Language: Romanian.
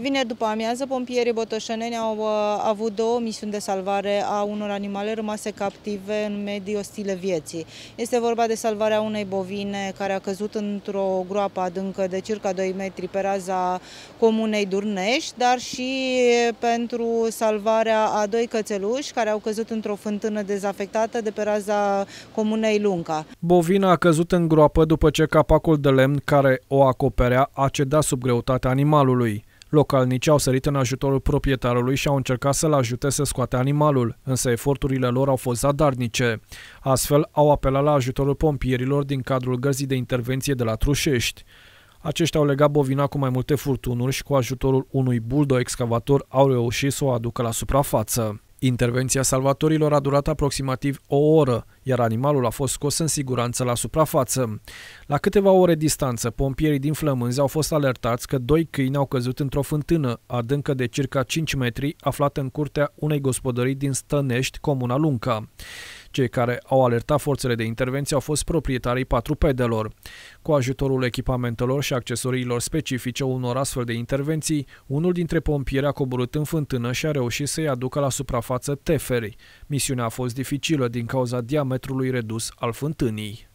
Vineri după amiază, pompierii botoșeneni au uh, avut două misiuni de salvare a unor animale rămase captive în medii ostile vieții. Este vorba de salvarea unei bovine care a căzut într-o groapă adâncă de circa 2 metri pe raza comunei Durnești, dar și pentru salvarea a doi cățeluși care au căzut într-o fântână dezafectată de pe raza comunei Lunca. Bovina a căzut în groapă după ce capacul de lemn care o acoperea a cedat sub greutatea animalului. Localnicii au sărit în ajutorul proprietarului și au încercat să-l ajute să scoate animalul, însă eforturile lor au fost zadarnice. Astfel, au apelat la ajutorul pompierilor din cadrul gărzii de intervenție de la Trușești. Aceștia au legat bovina cu mai multe furtunuri și cu ajutorul unui buldo excavator au reușit să o aducă la suprafață. Intervenția salvatorilor a durat aproximativ o oră, iar animalul a fost scos în siguranță la suprafață. La câteva ore distanță, pompierii din Flămânzi au fost alertați că doi câini au căzut într-o fântână adâncă de circa 5 metri, aflată în curtea unei gospodării din Stănești, comuna Lunca. Cei care au alertat forțele de intervenție au fost proprietarii patrupedelor. Cu ajutorul echipamentelor și accesoriilor specifice unor astfel de intervenții, unul dintre pompieri a coborât în fântână și a reușit să-i aducă la suprafață teferi. Misiunea a fost dificilă din cauza diametrului redus al fântânii.